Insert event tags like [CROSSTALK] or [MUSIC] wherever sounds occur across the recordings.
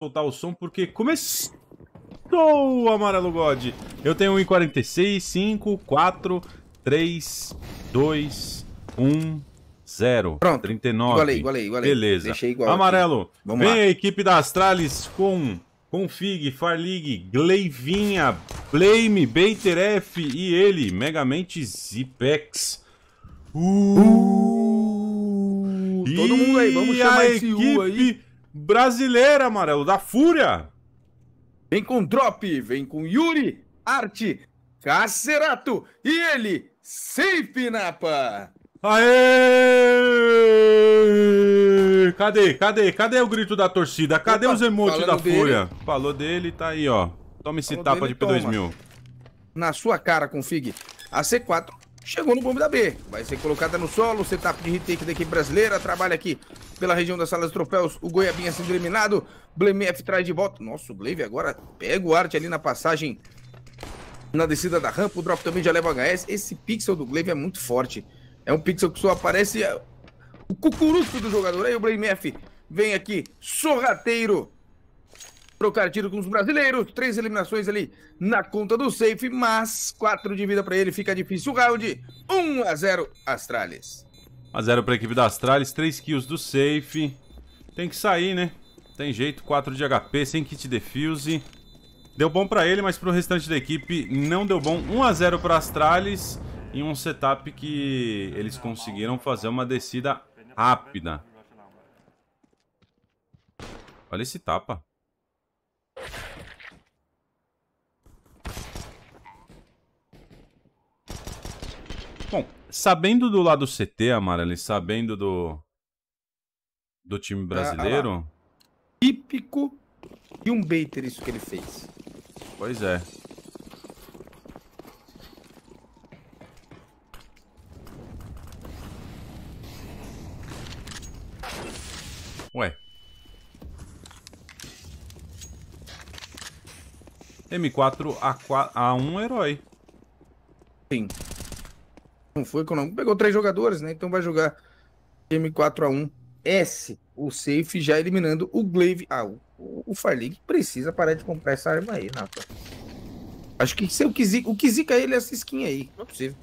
soltar o som porque começou o Amarelo God. Eu tenho 1 em 46, 5, 4, 3, 2, 1, 0. Pronto. 39. Igualei, igualei, igualei. Beleza. Deixei igual. Amarelo, Vem lá. a equipe da Astralis com Config, Farlig, Gleivinha, Blame, Bater F e ele, Megamente Zipex. Uh, uh, todo mundo aí, vamos chamar esse U aí brasileira, amarelo, da Fúria. Vem com Drop, vem com Yuri, Arte, Cacerato e ele, Safe Napa. Aê! Cadê, cadê, cadê o grito da torcida? Cadê Opa, os emotes da Fúria? Dele. Falou dele, tá aí, ó. Toma esse Falou tapa dele, de P2000. Toma. Na sua cara, config. A C4 chegou no bombe da B. Vai ser colocada no solo, setup de retake da equipe brasileira, trabalha aqui pela região das salas de troféus, o Goiabinha sendo eliminado, Blemef traz de volta. Nossa, o Blave agora pega o Arte ali na passagem, na descida da rampa, o drop também já leva HS. Esse pixel do Glaive é muito forte. É um pixel que só aparece o cucuruto do jogador. Aí o Blemef vem aqui, sorrateiro, trocar tiro com os brasileiros. Três eliminações ali na conta do safe, mas quatro de vida para ele. Fica difícil o round. 1 a 0 Astralis. 1 a 0 para a equipe da Astralis. Três kills do safe. Tem que sair, né? Tem jeito. 4 de HP sem kit defuse. Deu bom para ele, mas para o restante da equipe não deu bom. 1 a 0 para Astralis em um setup que eles conseguiram fazer uma descida rápida. Olha esse tapa. Bom, sabendo do lado CT, Amarelli, sabendo do do time ah, ah brasileiro. típico e um baiter isso que ele fez. Pois é. Ué. M4 a, a um herói. Sim não foi econômico. Pegou três jogadores, né? Então vai jogar m 4 a 1 s o safe, já eliminando o Glaive. Ah, o, o Farlig precisa parar de comprar essa arma aí, Napa. Acho que se o que zica, o que ele é essa skin aí. Não é possível.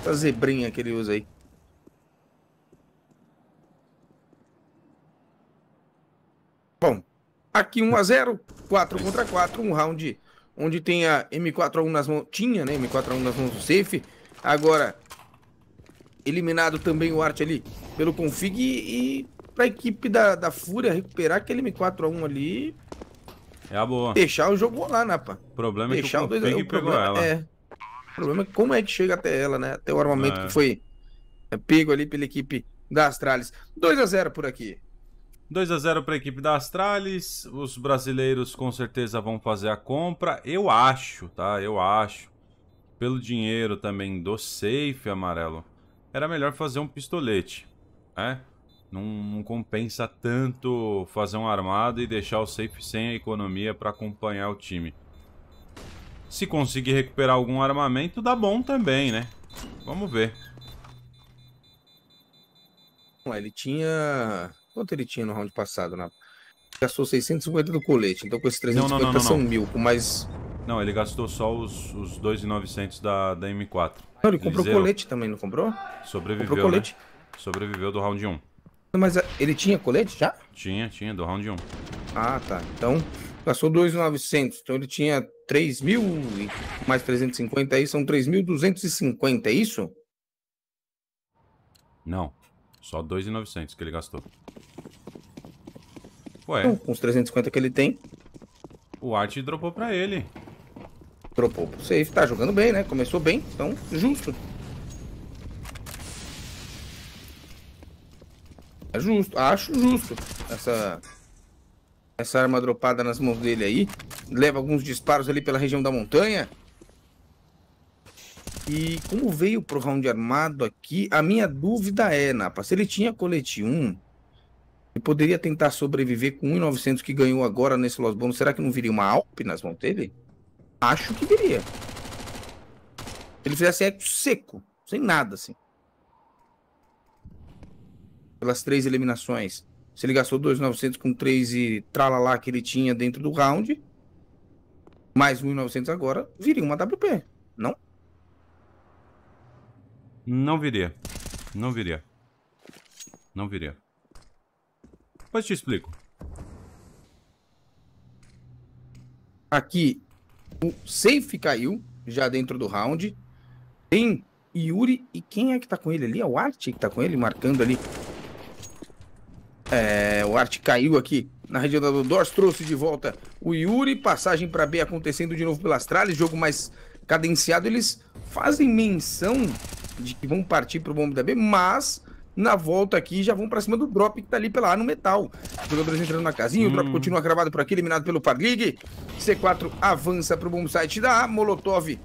Essa zebrinha que ele usa aí. Bom, aqui 1 a 0 4 contra 4, um round onde tem a M4A1 nas mãos. Tinha, né? M4A1 nas mãos do safe. Agora, eliminado também o Art ali pelo config e, e pra equipe da, da Fúria recuperar aquele M4A1 ali. É a boa. Deixar o jogo lá, né, pá? O problema deixar é que o config dois, o pegou problema, ela. É. O problema é como é que chega até ela, né? Até o armamento é. que foi é, pego ali pela equipe da Astralis. 2 x 0 por aqui. 2 a 0 para a equipe da Astralis. Os brasileiros com certeza vão fazer a compra. Eu acho, tá? Eu acho. Pelo dinheiro também do safe amarelo, era melhor fazer um pistolete, é? Não, não compensa tanto fazer um armado e deixar o safe sem a economia para acompanhar o time. Se conseguir recuperar algum armamento, dá bom também, né? Vamos ver. Ele tinha Quanto ele tinha no round passado? Na... Gastou 650 do colete, então com esses 350 não, não, não, são mil, com mais. Não, ele gastou só os, os 2,900 da, da M4. Não, ele, ele comprou colete também, não comprou? Sobreviveu. Comprou né? colete. Né? Sobreviveu do round 1. Mas eh, ele tinha colete já? Tinha, tinha, do round 1. Ah, tá. Então, gastou 2,900. Então ele tinha 3 mil e mais 350 aí, são 3.250, é isso? Não. Só 2,900 que ele gastou. Ué. Então, com os 350 que ele tem. O Art dropou pra ele. Dropou pro safe. Tá jogando bem, né? Começou bem, então justo. É justo, acho justo essa, essa arma dropada nas mãos dele aí. Leva alguns disparos ali pela região da montanha. E como veio pro round armado aqui, a minha dúvida é, Napa, se ele tinha colete 1, ele poderia tentar sobreviver com 1.900 que ganhou agora nesse Los Bonos. Será que não viria uma Alp nas mãos dele? Acho que viria. Se ele fizesse eco seco, sem nada, assim. Pelas três eliminações. Se ele gastou 2.900 com 3 e tralala que ele tinha dentro do round, mais 1.900 agora, viria uma WP. Não não viria. Não viria. Não viria. Depois te explico. Aqui, o safe caiu, já dentro do round. Tem Yuri e quem é que tá com ele ali? É o Art que tá com ele, marcando ali. É, o Art caiu aqui na região do Dors, trouxe de volta o Yuri, passagem para B acontecendo de novo pelas tralhas, jogo mais cadenciado. Eles fazem menção de que vão partir pro bombe da B, mas na volta aqui já vão para cima do drop que tá ali pela A no metal. Os jogadores entrando na casinha, hum. o drop hum. continua gravado por aqui, eliminado pelo Parlig. C4 avança pro o bomb site da A, Molotov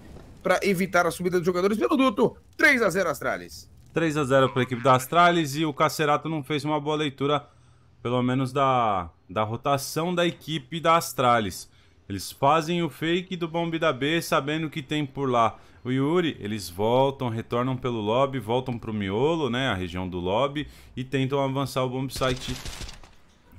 para evitar a subida dos jogadores pelo duto. 3 a 0 Astralis. 3 a 0 para a equipe da Astralis e o Cacerato não fez uma boa leitura, pelo menos da, da rotação da equipe da Astralis. Eles fazem o fake do bombe da B sabendo que tem por lá. O Yuri, eles voltam, retornam pelo lobby, voltam pro miolo, né? A região do lobby. E tentam avançar o bomb site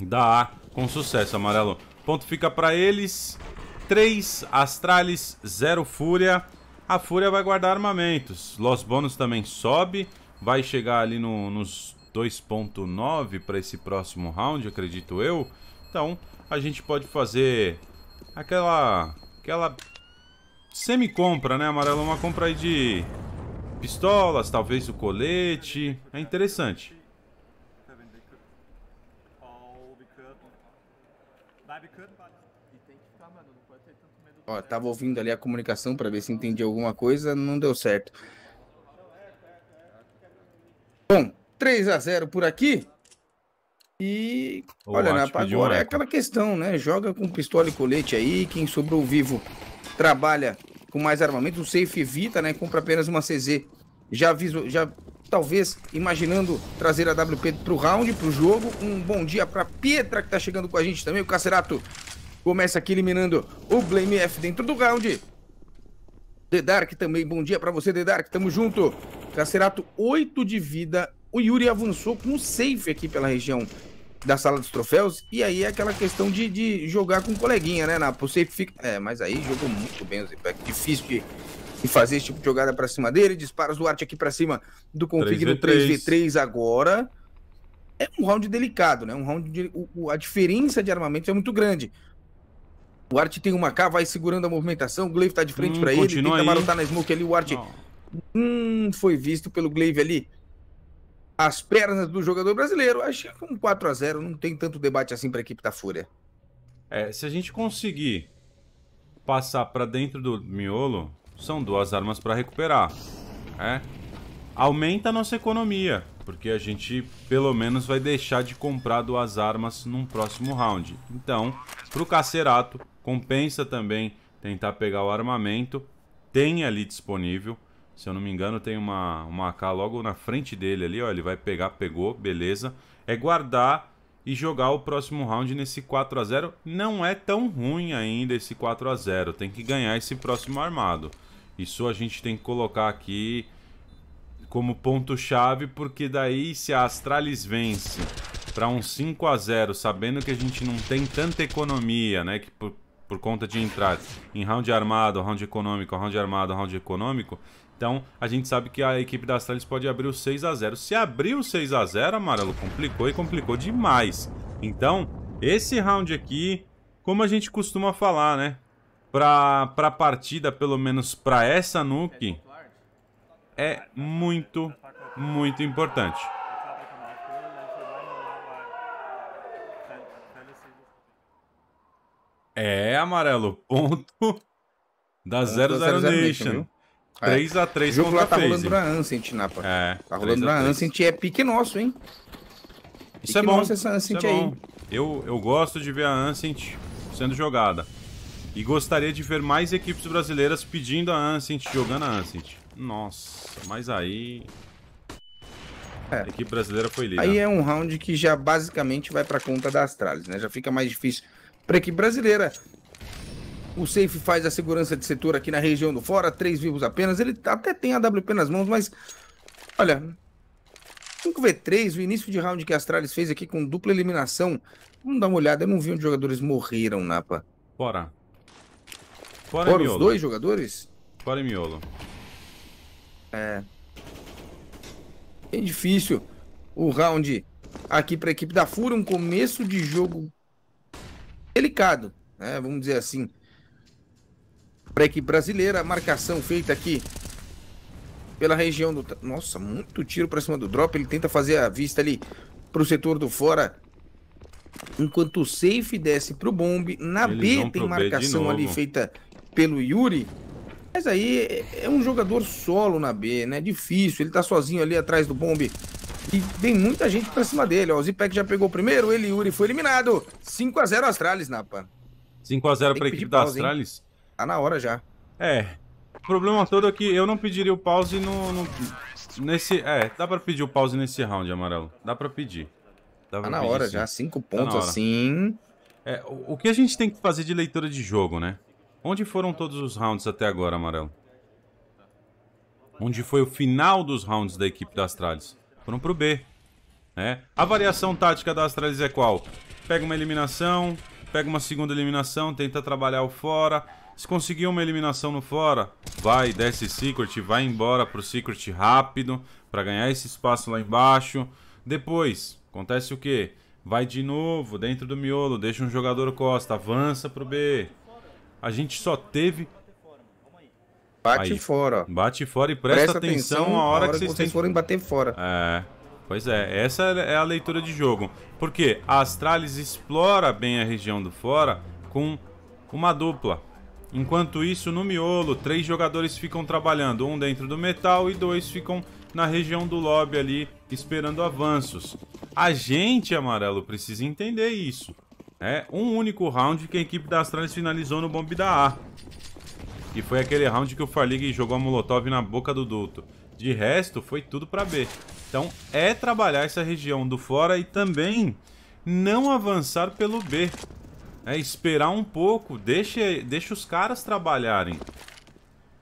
da A com sucesso, amarelo. Ponto fica pra eles. 3 Astralis, 0 Fúria. A Fúria vai guardar armamentos. Los Bônus também sobe. Vai chegar ali no, nos 2.9 para esse próximo round, acredito eu. Então, a gente pode fazer aquela... Aquela... Semi-compra, né, Amarelo? Uma compra aí de pistolas, talvez o colete. É interessante. Ó, tava ouvindo ali a comunicação para ver se entendi alguma coisa, não deu certo. Bom, 3 a 0 por aqui. E olha, né, agora é aquela questão, né? Joga com pistola e colete aí, quem sobrou vivo trabalha com mais armamento, o safe evita, né? Compra apenas uma CZ. Já aviso, já talvez imaginando trazer a WP pro round, pro jogo. Um bom dia para Pietra que tá chegando com a gente também. O Cacerato começa aqui eliminando o Blame F dentro do round. The Dark também, bom dia para você, The Dark, tamo junto. Cacerato, 8 de vida. O Yuri avançou com o safe aqui pela região da sala dos troféus. E aí é aquela questão de, de jogar com um coleguinha, né, Napo? Você fica. É, mas aí jogou muito bem o Zipek. Difícil de, de, fazer esse tipo de jogada para cima dele. Disparos do Arte aqui para cima do config 3v3. no 3v3 agora. É um round delicado, né? Um round de, o, a diferença de armamento é muito grande. O Art tem uma K, vai segurando a movimentação. O Glaive tá de frente hum, para ele. Tenta marotar na smoke ali. O Art. Hum, foi visto pelo Glaive ali as pernas do jogador brasileiro. Acho que é um 4 a 0 não tem tanto debate assim para a equipe da Fúria. É, se a gente conseguir passar para dentro do miolo, são duas armas para recuperar. É. Aumenta a nossa economia, porque a gente pelo menos vai deixar de comprar duas armas num próximo round. Então, para o Cacerato, compensa também tentar pegar o armamento, tem ali disponível. Se eu não me engano, tem uma, uma AK logo na frente dele ali, ó. Ele vai pegar, pegou, beleza. É guardar e jogar o próximo round nesse 4 a 0 Não é tão ruim ainda esse 4 a 0 Tem que ganhar esse próximo armado. Isso a gente tem que colocar aqui como ponto-chave, porque daí se a Astralis vence para um 5 a 0 sabendo que a gente não tem tanta economia, né? Que por, por conta de entrar em round armado, round econômico, round armado, round econômico, então, a gente sabe que a equipe da Astralis pode abrir o 6 a 0 Se abrir o 6 a 0 amarelo, complicou e complicou demais. Então, esse round aqui, como a gente costuma falar, né? Pra, pra partida, pelo menos pra essa nuke, é muito, muito importante. É, amarelo, ponto da 00 Nation. 3x3 é. jogo lá tá rolando na Ancient, Napa. É, tá rolando na Ancient e é pique nosso, hein? Isso é bom. Nossa, essa Ancient é aí. Eu, eu gosto de ver a Ancient sendo jogada. E gostaria de ver mais equipes brasileiras pedindo a Ancient, jogando a Ancient. Nossa, mas aí... É. A equipe brasileira foi líder. Aí é um round que já basicamente vai pra conta da Astralis, né? Já fica mais difícil pra equipe brasileira. O Safe faz a segurança de setor aqui na região do fora, três vivos apenas. Ele até tem a WP nas mãos, mas... Olha... 5v3, o início de round que a Astralis fez aqui com dupla eliminação. Vamos dar uma olhada, eu não vi onde jogadores morreram, Napa. Fora. Fora, Fora os dois jogadores? Fora miolo. É. Bem é difícil o round aqui para a equipe da Fura Um começo de jogo delicado, né? Vamos dizer assim para a equipe brasileira. Marcação feita aqui pela região do... Nossa, muito tiro para cima do drop. Ele tenta fazer a vista ali para o setor do fora. Enquanto o safe desce para o bomb. Na Eles B tem marcação B ali feita pelo Yuri. Mas aí é um jogador solo na B, né? Difícil, ele tá sozinho ali atrás do bombe. E tem muita gente pra cima dele, ó. O Zipek já pegou o primeiro, ele Yuri foi eliminado. 5x0 Astralis, Napa. 5x0 pra equipe pausa, da Astralis. Hein? Tá na hora já. É. O problema todo é que eu não pediria o pause no, no nesse, é, dá pra pedir o pause nesse round, Amarelo. Dá pra pedir. Dá tá pra tá na pedir, hora sim. já, cinco tá pontos tá assim... É, o, o que a gente tem que fazer de leitura de jogo, né? Onde foram todos os rounds até agora, Amarelo? Onde foi o final dos rounds da equipe da Astralis? Foram pro B. Né? A variação tática da Astralis é qual? Pega uma eliminação, pega uma segunda eliminação, tenta trabalhar o fora, se conseguir uma eliminação no fora, vai, desce Secret, vai embora pro Secret rápido para ganhar esse espaço lá embaixo. Depois, acontece o quê? Vai de novo dentro do miolo, deixa um jogador Costa, avança pro B. A gente só teve... Bate aí, fora. Bate fora e presta, presta atenção, atenção a hora, hora que, que vocês, vocês forem bater fora. É, pois é, essa é a leitura de jogo. Porque a Astralis explora bem a região do fora com uma dupla Enquanto isso, no miolo, três jogadores ficam trabalhando, um dentro do metal e dois ficam na região do lobby ali, esperando avanços. A gente, Amarelo, precisa entender isso. É um único round que a equipe da Astralis finalizou no Bomb da A. E foi aquele round que o Farlig jogou a Molotov na boca do duto. De resto, foi tudo para B. Então, é trabalhar essa região do fora e também não avançar pelo B. É esperar um pouco, deixa, deixa os caras trabalharem.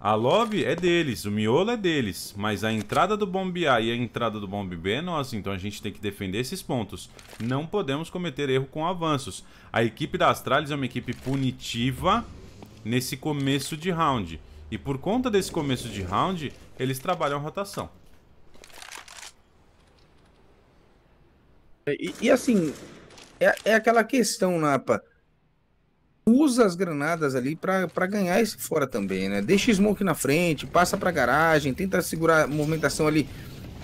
A lobby é deles, o miolo é deles, mas a entrada do bombe A e a entrada do bombe B é nossa, então a gente tem que defender esses pontos. Não podemos cometer erro com avanços. A equipe da Astralis é uma equipe punitiva nesse começo de round. E por conta desse começo de round, eles trabalham rotação. E, e assim, é, é aquela questão, Napa. Né, usa as granadas ali para ganhar esse fora também, né? Deixa o smoke na frente, passa pra garagem, tenta segurar a movimentação ali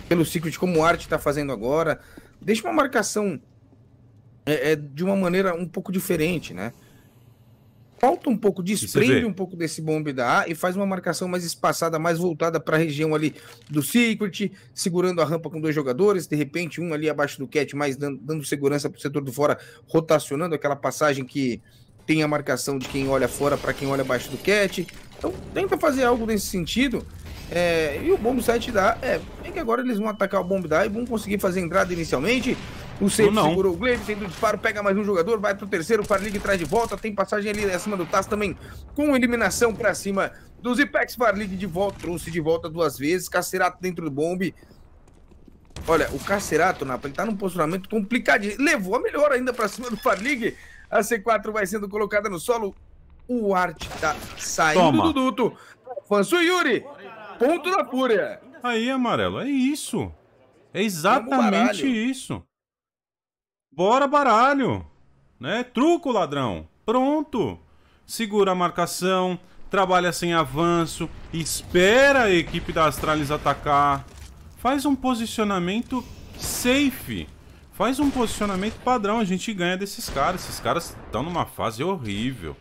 pelo secret, como o Art tá fazendo agora. Deixa uma marcação é, é, de uma maneira um pouco diferente, né? Falta um pouco, desprende um pouco desse bombe da A e faz uma marcação mais espaçada, mais voltada para a região ali do Secret, segurando a rampa com dois jogadores, de repente um ali abaixo do Cat, mais dando, dando segurança para o setor do fora, rotacionando aquela passagem que, tem a marcação de quem olha fora para quem olha abaixo do cat. Então tenta fazer algo nesse sentido. É, e o bomb site dá. É, bem que agora eles vão atacar o bomb dá e vão conseguir fazer a entrada inicialmente. O Seif segurou o Glaive, tem o disparo, pega mais um jogador, vai pro terceiro, o Farlig traz de volta, tem passagem ali acima do Taz também, com eliminação para cima dos Ipex. Farlig de volta, trouxe de volta duas vezes, Cacerato dentro do bombe. Olha, o Cacerato, Napa, ele tá num posicionamento complicado. Levou a melhor ainda para cima do Farlig. A C4 vai sendo colocada no solo. O Art tá saindo Toma. do duto. Avança Yuri. Ponto da fúria. Aí, amarelo, é isso. É exatamente isso. Bora, baralho. Né? Truco, ladrão. Pronto. Segura a marcação, trabalha sem avanço, espera a equipe da Astralis atacar. Faz um posicionamento safe. Faz um posicionamento padrão, a gente ganha desses caras. Esses caras estão numa fase horrível.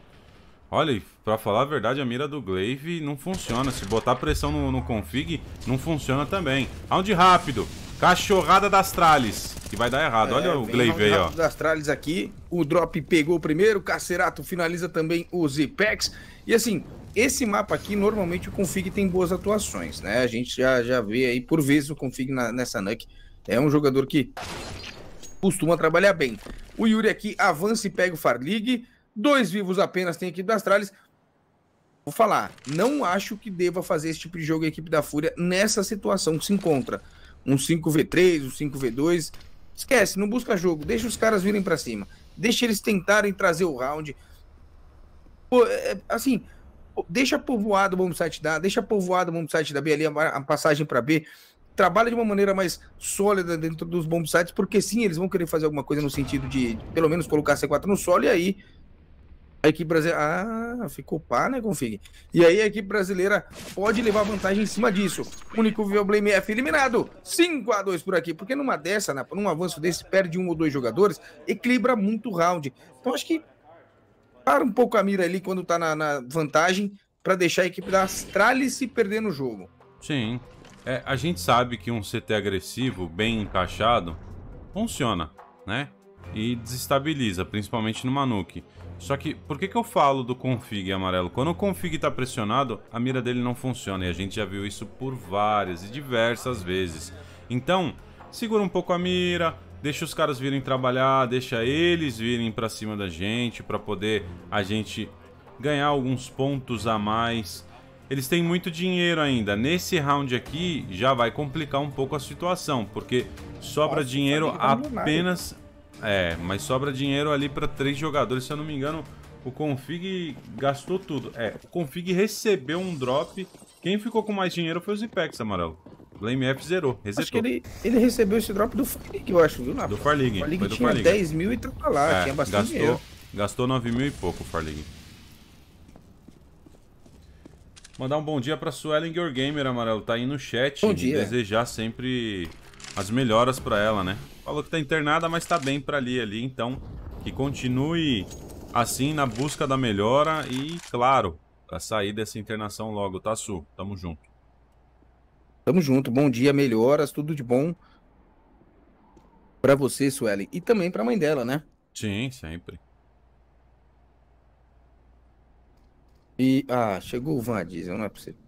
Olha, pra falar a verdade, a mira do Glaive não funciona. Se botar pressão no, no config, não funciona também. Round rápido. Cachorrada das trales. Que vai dar errado. É, Olha o Glaive aí, ó. das trales aqui. O Drop pegou primeiro. O Cacerato finaliza também os Ipex. E assim, esse mapa aqui, normalmente o config tem boas atuações, né? A gente já, já vê aí, por vezes, o config na, nessa NUC. É um jogador que costuma trabalhar bem. O Yuri aqui avança e pega o Farlig. Dois vivos apenas tem a equipe das Trales. Vou falar, não acho que deva fazer esse tipo de jogo a equipe da Fúria nessa situação que se encontra. Um 5v3, um 5v2. Esquece, não busca jogo. Deixa os caras virem para cima. Deixa eles tentarem trazer o round. Pô, é, é assim, deixa povoado o bomb site da A, deixa povoado o bomb site da B ali, a, a passagem para B trabalha de uma maneira mais sólida dentro dos bons sites, porque sim, eles vão querer fazer alguma coisa no sentido de, pelo menos, colocar C4 no solo, e aí a equipe brasileira. Ah, ficou pá, né, config? E aí a equipe brasileira pode levar vantagem em cima disso. Único problema é F eliminado. 5x2 por aqui. Porque numa dessa, num avanço desse, perde um ou dois jogadores, equilibra muito o round. Então acho que para um pouco a mira ali quando tá na, na vantagem para deixar a equipe da Astralis se perder no jogo. Sim. É, a gente sabe que um CT agressivo, bem encaixado, funciona, né? E desestabiliza, principalmente no Manuke. Só que, por que, que eu falo do config amarelo? Quando o config está pressionado, a mira dele não funciona. E a gente já viu isso por várias e diversas vezes. Então, segura um pouco a mira, deixa os caras virem trabalhar, deixa eles virem para cima da gente, para poder a gente ganhar alguns pontos a mais eles têm muito dinheiro ainda. Nesse round aqui já vai complicar um pouco a situação, porque sobra Nossa, dinheiro tá apenas... É, mas sobra dinheiro ali para três jogadores, se eu não me engano... O config gastou tudo. É, o config recebeu um drop. Quem ficou com mais dinheiro foi o Zipex, amarelo. Blame F zerou, resetou. Acho que ele, ele recebeu esse drop do Far League, eu acho, viu? Na do Far League. O Far League tinha 10 mil e tava lá, é, tinha bastante gastou, dinheiro. Gastou 9 mil e pouco o Far League. Mandar um bom dia pra Suelen Your Gamer, amarelo. Tá aí no chat. Bom dia. Desejar sempre as melhoras pra ela, né? Falou que tá internada, mas tá bem pra ali, ali. Então, que continue assim na busca da melhora e, claro, pra sair dessa internação logo, tá, Su? Tamo junto. Tamo junto. Bom dia, melhoras, tudo de bom pra você, Suelen. E também pra mãe dela, né? Sim, sempre. E. Ah, chegou o Van Diesel, não é possível.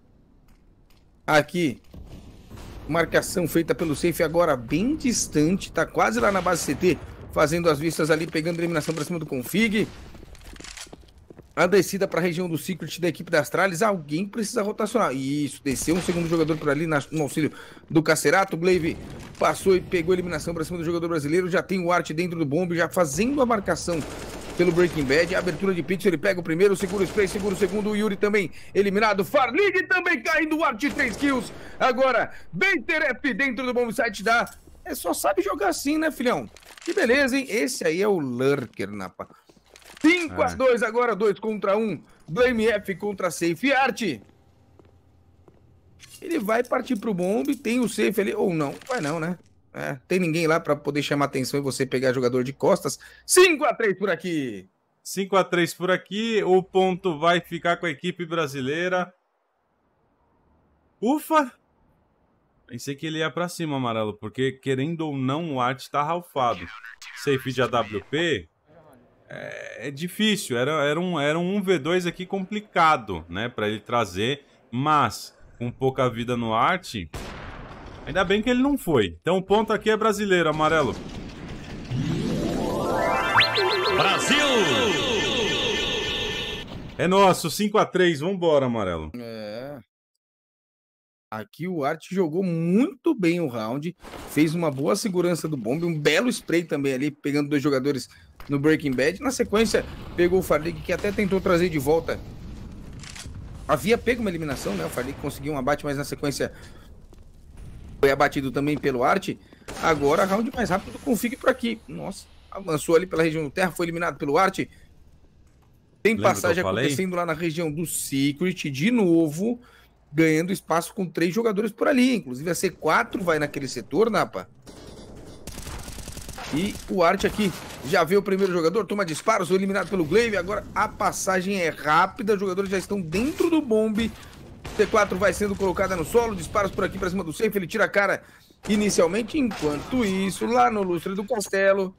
Aqui. Marcação feita pelo safe agora bem distante. Tá quase lá na base CT. Fazendo as vistas ali, pegando eliminação pra cima do config. A descida para a região do Secret da equipe das Trales. Alguém precisa rotacionar. Isso, desceu um segundo jogador por ali no auxílio do Cacerato. Glaive passou e pegou eliminação para cima do jogador brasileiro. Já tem o Arte dentro do bombe, já fazendo a marcação pelo Breaking Bad. abertura de pitch, ele pega o primeiro, segura o spray, segura o segundo. O Yuri também eliminado. Farlig também caindo. Art 3 kills. Agora, bem terep dentro do bom site da. É só sabe jogar assim, né, filhão? Que beleza, hein? Esse aí é o Lurker, na 5 ah. a 2 é. agora, 2 contra 1. Um. Blame F contra Safe Art. Ele vai partir pro bomb, tem o safe ali, ou não, vai não, né? É, tem ninguém lá para poder chamar atenção e você pegar jogador de costas. 5 a 3 por aqui. 5 a 3 por aqui. O ponto vai ficar com a equipe brasileira. Ufa! Pensei que ele ia para cima, amarelo, porque querendo ou não, o arte tá ralfado. Safe de AWP é, é difícil. Era, era, um, era um 1v2 aqui complicado, né, para ele trazer, mas com pouca vida no arte, Ainda bem que ele não foi. Então o ponto aqui é brasileiro, amarelo. Brasil! É nosso, 5x3, vambora, amarelo. É. Aqui o Art jogou muito bem o round, fez uma boa segurança do bombe, um belo spray também ali, pegando dois jogadores no Breaking Bad. Na sequência, pegou o Farlig, que até tentou trazer de volta. Havia pego uma eliminação, né? O Farlig conseguiu um abate, mas na sequência foi abatido também pelo Arte. Agora, round mais rápido do Config por aqui. Nossa, avançou ali pela região do Terra, foi eliminado pelo Arte. Tem Lembra passagem acontecendo lá na região do Secret, de novo, ganhando espaço com três jogadores por ali. Inclusive a C4 vai naquele setor, Napa. E o Arte aqui já vê o primeiro jogador, toma disparos, foi eliminado pelo Glaive. Agora a passagem é rápida, os jogadores já estão dentro do bombe. T4 vai sendo colocada no solo, disparos por aqui pra cima do safe, ele tira a cara inicialmente. Enquanto isso, lá no lustre do castelo...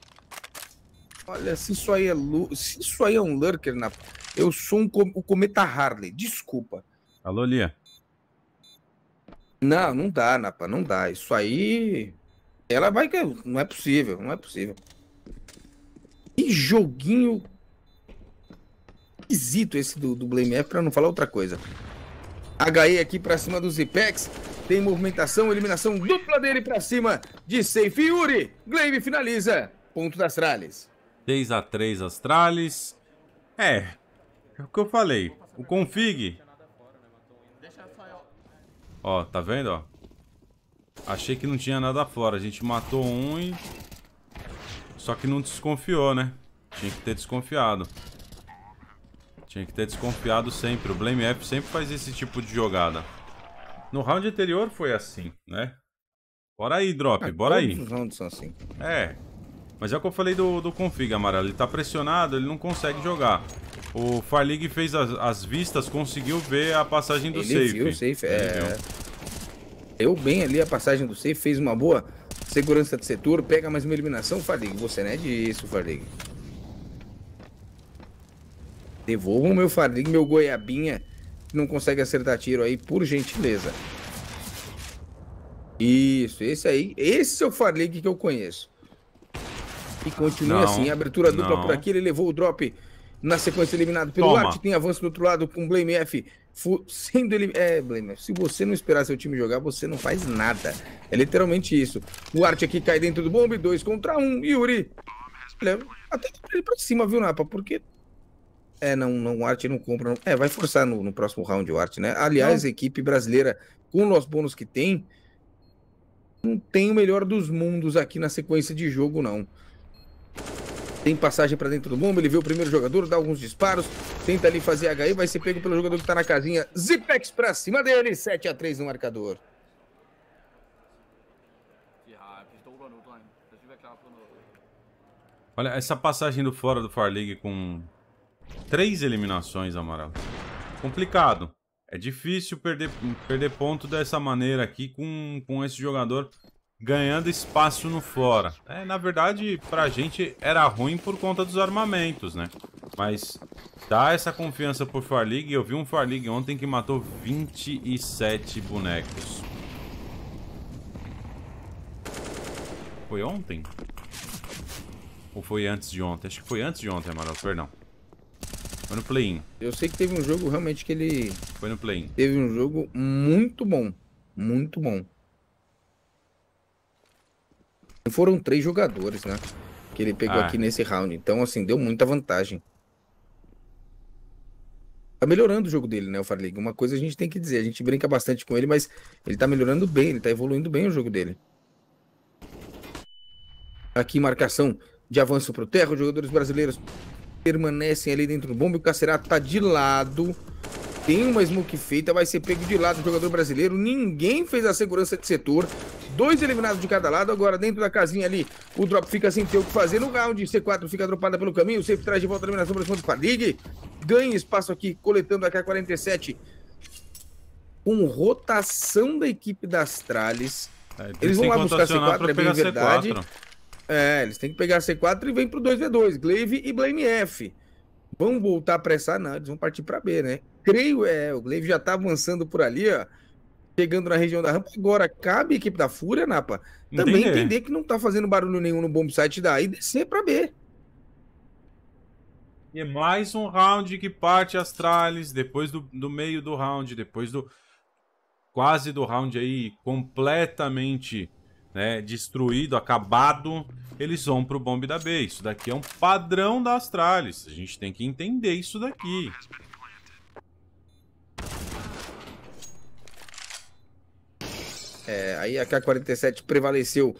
Olha, se isso aí é, lu... se isso aí é um lurker, na... eu sou um com... o cometa Harley, desculpa. Alô, Lia. Não, não dá, Napa, não dá. Isso aí... Ela vai que... Não é possível, não é possível. Que joguinho esquisito esse do, do Blame F, pra não falar outra coisa. HE aqui para cima do Zipex. Tem movimentação, eliminação dupla dele para cima de Safe Yuri. Glaive finaliza. Ponto das trales. 3 a 3 Astralis. É, é o que eu falei. O config. Ó, tá vendo, ó? Achei que não tinha nada fora. A gente matou um e... Só que não desconfiou, né? Tinha que ter desconfiado. Tinha que ter desconfiado sempre. O Blame F sempre faz esse tipo de jogada. No round anterior foi assim, né? Bora aí, Drop, ah, bora aí. Os rounds são assim. É. Mas é o que eu falei do, do config, amarelo. Ele tá pressionado, ele não consegue jogar. O Farlig fez as, as vistas, conseguiu ver a passagem do ele safe. Viu o safe, é. Deu bem ali a passagem do safe, fez uma boa segurança de setor, pega mais uma eliminação, Farlig. Você não é disso, Farlig. Devolvam meu fardinho, meu goiabinha, que não consegue acertar tiro aí, por gentileza. Isso, esse aí, esse é o Farlig que eu conheço. E continua não, assim, abertura não. dupla por aqui, ele levou o drop na sequência eliminado pelo Toma. Art, tem avanço do outro lado com Blame F, sendo ele é Blame, se você não esperar seu time jogar, você não faz nada. É literalmente isso. O Art aqui cai dentro do bombe, dois contra um, Yuri. até ele pra cima, viu, Napa? Porque é, não, não, o Art não compra. Não. É, vai forçar no, no, próximo round o Art, né? Aliás, não. a equipe brasileira, com os bônus que tem, não tem o melhor dos mundos aqui na sequência de jogo, não. Tem passagem para dentro do bomba, ele vê o primeiro jogador, dá alguns disparos, tenta ali fazer HI, vai ser pego pelo jogador que tá na casinha. Zipex pra cima dele, 7x3 no marcador. Olha, essa passagem do fora do Far League com Três eliminações, amarelas Complicado. É difícil perder, perder ponto dessa maneira aqui com, com esse jogador ganhando espaço no fora É, na verdade, pra gente era ruim por conta dos armamentos, né? Mas dá essa confiança pro Farlig. Eu vi um Farlig ontem que matou 27 bonecos. Foi ontem? Ou foi antes de ontem? Acho que foi antes de ontem, Amaral, perdão. Foi no play-in. Eu sei que teve um jogo realmente que ele. Foi no play-in. Teve um jogo muito bom. Muito bom. Foram três jogadores, né? Que ele pegou ah. aqui nesse round. Então, assim, deu muita vantagem. Tá melhorando o jogo dele, né, o Farliga? Uma coisa a gente tem que dizer. A gente brinca bastante com ele, mas ele tá melhorando bem. Ele tá evoluindo bem o jogo dele. Aqui, marcação de avanço pro terra. Os jogadores brasileiros permanecem ali dentro do bombe. O Cacerato tá de lado. Tem uma smoke feita, vai ser pego de lado o jogador brasileiro. Ninguém fez a segurança de setor. Dois eliminados de cada lado. Agora, dentro da casinha ali, o drop fica sem ter o que fazer. No round, C4 fica dropada pelo caminho. O safe traz de volta a eliminação para cima do Fadig. Ganha espaço aqui, coletando a K-47. Com rotação da equipe das Trales. É, Eles vão lá buscar C4, é bem verdade. C4. É, eles têm que pegar C4 e vem pro 2v2, Glaive e Blame F. Vão voltar a pressar? Não, eles vão partir para B, né? Creio, é, o Glaive já tá avançando por ali, ó. Chegando na região da rampa. Agora, cabe a equipe da Fúria, Napa, também entender, entender que não tá fazendo barulho nenhum no bomb site daí e descer pra B. E é mais um round que parte Astralis, depois do, do meio do round, depois do quase do round aí completamente né, destruído, acabado, eles vão pro bombe da B. Isso daqui é um padrão da Astralis. A gente tem que entender isso daqui. É, aí a K-47 prevaleceu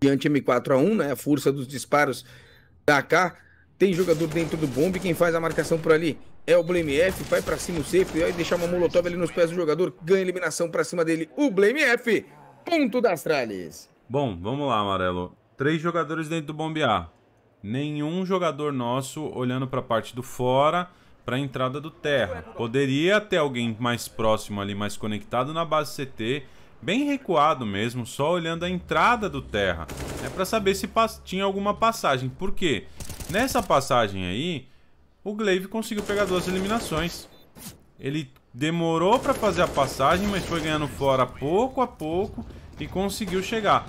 diante M4 a 1, né? A força dos disparos da K. Tem jogador dentro do bombe, quem faz a marcação por ali é o Blame F, vai para cima o e aí deixar uma molotov ali nos pés do jogador, ganha eliminação para cima dele o Blame F ponto das tralhas. Bom, vamos lá, Amarelo. Três jogadores dentro do bombear. Nenhum jogador nosso olhando para a parte do fora, para a entrada do terra. Poderia ter alguém mais próximo ali, mais conectado na base CT, bem recuado mesmo, só olhando a entrada do terra. É para saber se tinha alguma passagem. Por quê? Nessa passagem aí, o Glaive conseguiu pegar duas eliminações. Ele demorou para fazer a passagem, mas foi ganhando fora pouco a pouco e conseguiu chegar.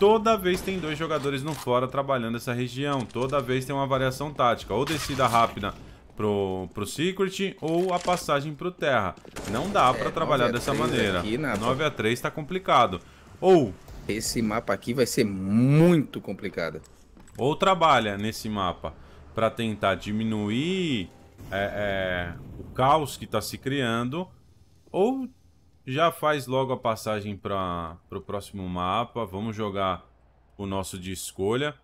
Toda vez tem dois jogadores no fora trabalhando essa região, toda vez tem uma variação tática, ou descida rápida pro, pro Secret ou a passagem pro Terra. Não dá é, para trabalhar dessa maneira. 9 né, a 3 tá complicado. Ou esse mapa aqui vai ser muito complicado. Ou trabalha nesse mapa para tentar diminuir é, é, o caos que está se criando, ou já faz logo a passagem para o próximo mapa, vamos jogar o nosso de escolha,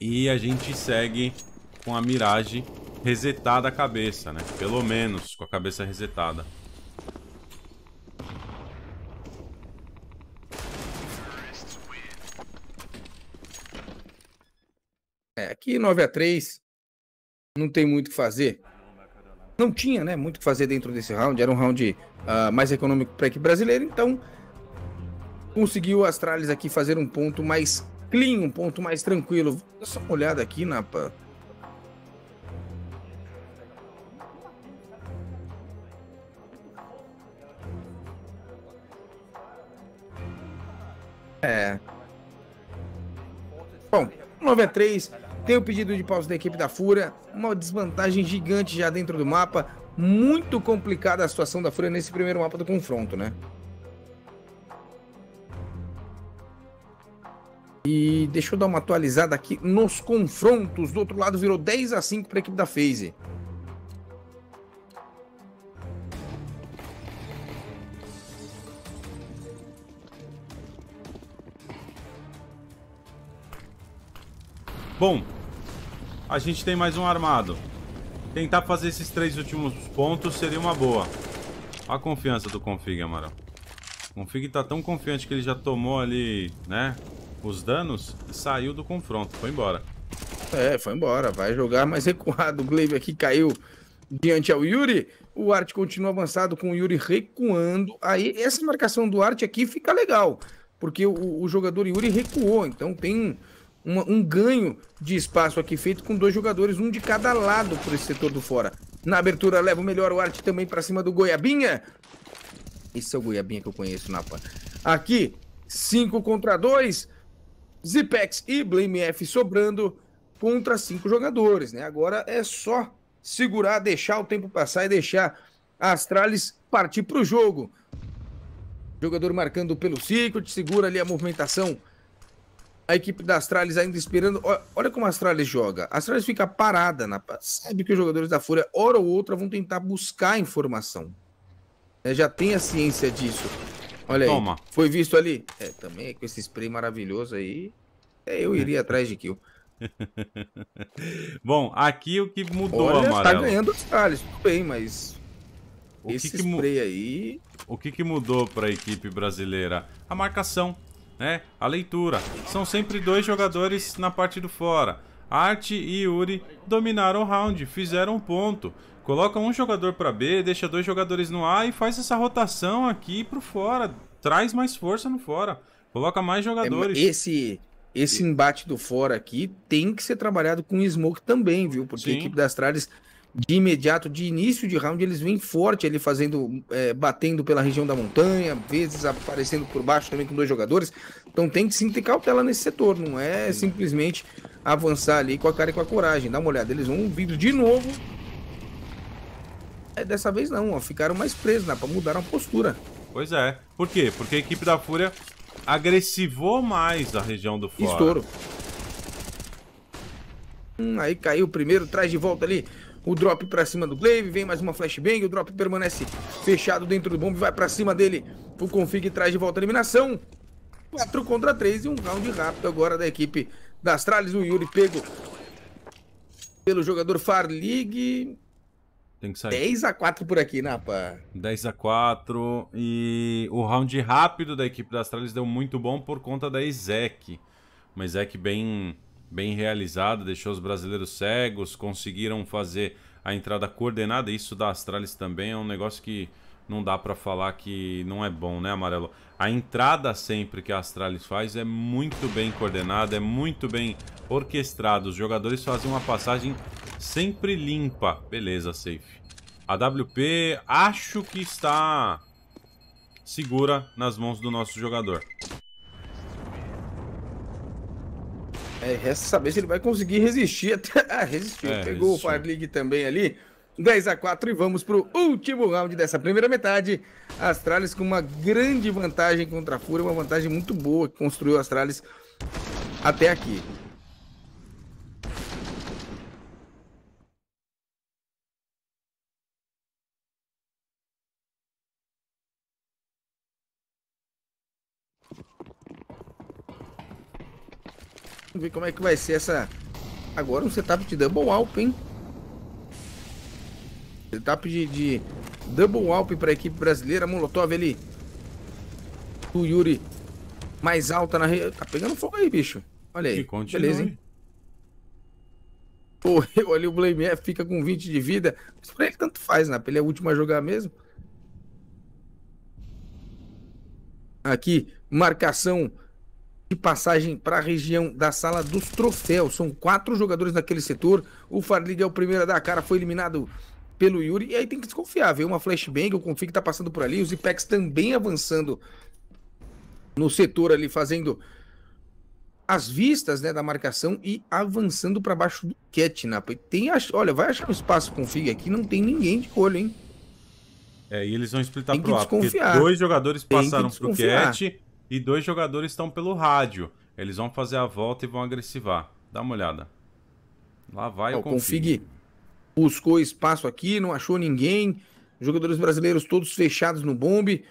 e a gente segue com a miragem resetada a cabeça, né? Pelo menos com a cabeça resetada. É, aqui 9 a 3 não tem muito o que fazer. Não tinha, né, muito o que fazer dentro desse round. Era um round uh, mais econômico para a equipe brasileira, então conseguiu o Astralis aqui fazer um ponto mais clean, um ponto mais tranquilo. Vou só uma olhada aqui, Napa. É. Bom, 9 a 3 tem o pedido de pausa da equipe da FURA, uma desvantagem gigante já dentro do mapa. Muito complicada a situação da FURA nesse primeiro mapa do confronto, né? E deixa eu dar uma atualizada aqui nos confrontos. Do outro lado virou 10 a 5 para a equipe da FaZe. Bom, a gente tem mais um armado. Tentar fazer esses três últimos pontos seria uma boa. Olha a confiança do Config, Amaral. O Config tá tão confiante que ele já tomou ali, né, os danos e saiu do confronto, foi embora. É, foi embora, vai jogar mais recuado. O Glaive aqui caiu diante ao Yuri. O Art continua avançado com o Yuri recuando. Aí essa marcação do Art aqui fica legal, porque o, o jogador Yuri recuou, então tem uma, um ganho de espaço aqui feito com dois jogadores, um de cada lado por esse setor do fora. Na abertura leva o melhor o Arte também para cima do Goiabinha. Esse é o Goiabinha que eu conheço, Napa. Aqui, 5 contra 2. Zipex e Blame F sobrando contra cinco jogadores, né? Agora é só segurar, deixar o tempo passar e deixar a Astralis partir para o jogo. Jogador marcando pelo Secret, segura ali a movimentação a equipe da Astralis ainda esperando. Olha como a Astralis joga. A Astralis fica parada, na... sabe que os jogadores da Fúria, hora ou outra, vão tentar buscar informação. É, já tem a ciência disso. Olha Toma. aí. Foi visto ali. É, também com esse spray maravilhoso aí. É, eu iria atrás de kill. [LAUGHS] Bom, aqui o que mudou, Olha, tá amarelo. tá ganhando os Astralis, tudo bem, mas... O esse que que spray aí... O que, que mudou para a equipe brasileira? A marcação né? A leitura. São sempre dois jogadores na parte do fora. Arte e Yuri dominaram o round, fizeram um ponto. Coloca um jogador para B, deixa dois jogadores no A e faz essa rotação aqui pro fora. Traz mais força no fora. Coloca mais é, jogadores. Esse esse embate do fora aqui tem que ser trabalhado com smoke também, viu? Porque Sim. a equipe das Trades de imediato, de início de round, eles vêm forte ele fazendo, é, batendo pela região da montanha, vezes aparecendo por baixo também com dois jogadores. Então tem que sim ter cautela nesse setor, não é simplesmente avançar ali com a cara e com a coragem. Dá uma olhada, eles vão vindo de novo. É, dessa vez não, ó, ficaram mais presos, né, mudaram a postura. Pois é. Por quê? Porque a equipe da Fúria agressivou mais a região do fora. Estouro. Hum, aí caiu o primeiro, traz de volta ali. O drop pra cima do Glaive, vem mais uma flashbang, o drop permanece fechado dentro do bomb, vai pra cima dele. O config traz de volta a eliminação. 4 contra 3 e um round rápido agora da equipe da Astralis. O Yuri pego pelo jogador Farlig. Tem que sair. 10 a 4 por aqui, Napa. Né, 10 a 4 e o round rápido da equipe da Astralis deu muito bom por conta da Ezek. Uma Ezek bem bem realizada, deixou os brasileiros cegos, conseguiram fazer a entrada coordenada. Isso da Astralis também é um negócio que não dá para falar que não é bom, né, Amarelo? A entrada sempre que a Astralis faz é muito bem coordenada, é muito bem orquestrada. Os jogadores fazem uma passagem sempre limpa. Beleza, safe. A WP acho que está segura nas mãos do nosso jogador. É, resta saber se ele vai conseguir resistir até. Ah, [LAUGHS] resistiu. É, Pegou resistiu. o Fire League também ali. 10 a 4 e vamos para o último round dessa primeira metade. Astralis com uma grande vantagem contra a Fúria, uma vantagem muito boa que construiu Astralis até aqui. Vamos ver como é que vai ser essa... Agora um setup de double alp, hein? Setup de, de double alp para a equipe brasileira. Molotov ali. O Yuri mais alta na... Re... Tá pegando fogo aí, bicho. Olha aí. Beleza, hein? [LAUGHS] eu ali o Blame fica com 20 de vida. Mas pra ele tanto faz, né? Pra ele é o último a jogar mesmo. Aqui, marcação de passagem para a região da sala dos troféus. São quatro jogadores naquele setor. O Farlig é o primeiro a dar a cara, foi eliminado pelo Yuri. E aí tem que desconfiar, veio uma flashbang, o Config está passando por ali, os Ipex também avançando no setor ali, fazendo as vistas né, da marcação e avançando para baixo do Ketnap. tem, olha, vai achar um espaço Config aqui, não tem ninguém de olho, hein? É, e eles vão splitar pro A, porque dois jogadores passaram pro Cat e dois jogadores estão pelo rádio. Eles vão fazer a volta e vão agressivar. Dá uma olhada. Lá vai o config. config. Buscou espaço aqui, não achou ninguém. Jogadores brasileiros todos fechados no bombe.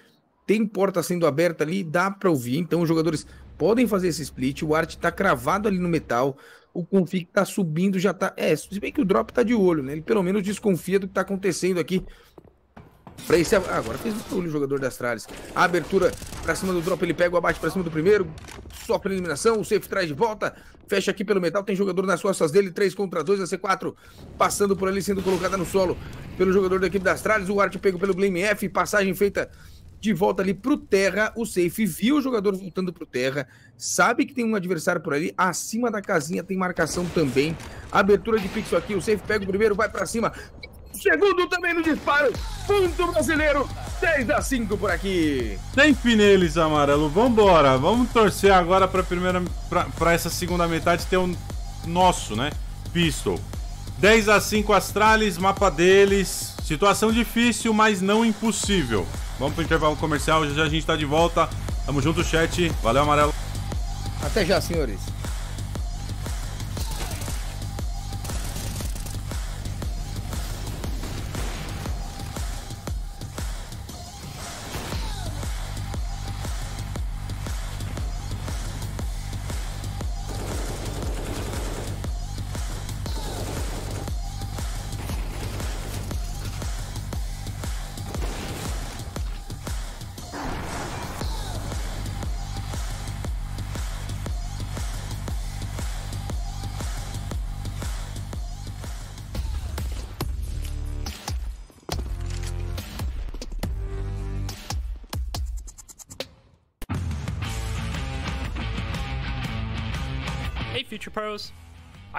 Tem porta sendo aberta ali, dá para ouvir. Então os jogadores podem fazer esse split. O Art tá cravado ali no metal. O config tá subindo, já tá. É, se bem que o drop tá de olho, né? Ele pelo menos desconfia do que tá acontecendo aqui Pra esse, ah, agora fez barulho o jogador das tralhas. A abertura pra cima do drop, ele pega o abate pra cima do primeiro. pra eliminação, o safe traz de volta. Fecha aqui pelo metal, tem jogador nas costas dele. 3 contra 2, a C4 passando por ali, sendo colocada no solo pelo jogador da equipe das tralhas. O Art pego pelo Blame F, passagem feita de volta ali pro Terra. O safe viu o jogador voltando pro Terra, sabe que tem um adversário por ali. Acima da casinha tem marcação também. Abertura de pixel aqui, o safe pega o primeiro, vai para cima. Segundo também no disparo. Ponto brasileiro. 10 a 5 por aqui. Tem fim neles, Amarelo. Vambora. Vamos torcer agora pra, primeira, para essa segunda metade ter o um nosso, né? Pistol. 10 a 5 Astralis, mapa deles. Situação difícil, mas não impossível. Vamos pro intervalo comercial, já, já a gente tá de volta. Tamo junto, chat. Valeu, Amarelo. Até já, senhores.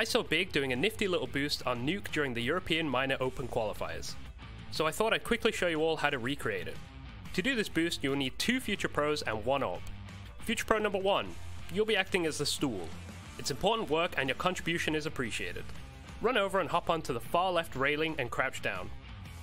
ISO Big doing a nifty little boost on Nuke during the European Minor Open qualifiers. So I thought I'd quickly show you all how to recreate it. To do this boost, you'll need two Future Pros and one Orb. Future Pro number one, you'll be acting as the stool. It's important work and your contribution is appreciated. Run over and hop onto the far left railing and crouch down.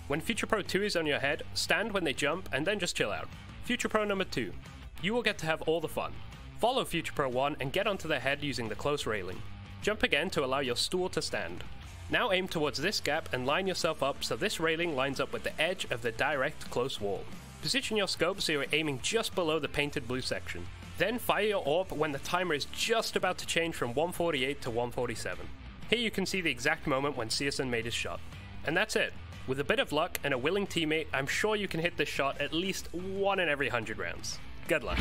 When Future Pro 2 is on your head, stand when they jump and then just chill out. Future Pro number 2, you will get to have all the fun. Follow Future Pro 1 and get onto their head using the close railing. Jump again to allow your stool to stand. Now aim towards this gap and line yourself up so this railing lines up with the edge of the direct close wall. Position your scope so you're aiming just below the painted blue section. Then fire your orb when the timer is just about to change from 148 to 147. Here you can see the exact moment when CSN made his shot. And that's it. With a bit of luck and a willing teammate, I'm sure you can hit this shot at least one in every 100 rounds. Good luck.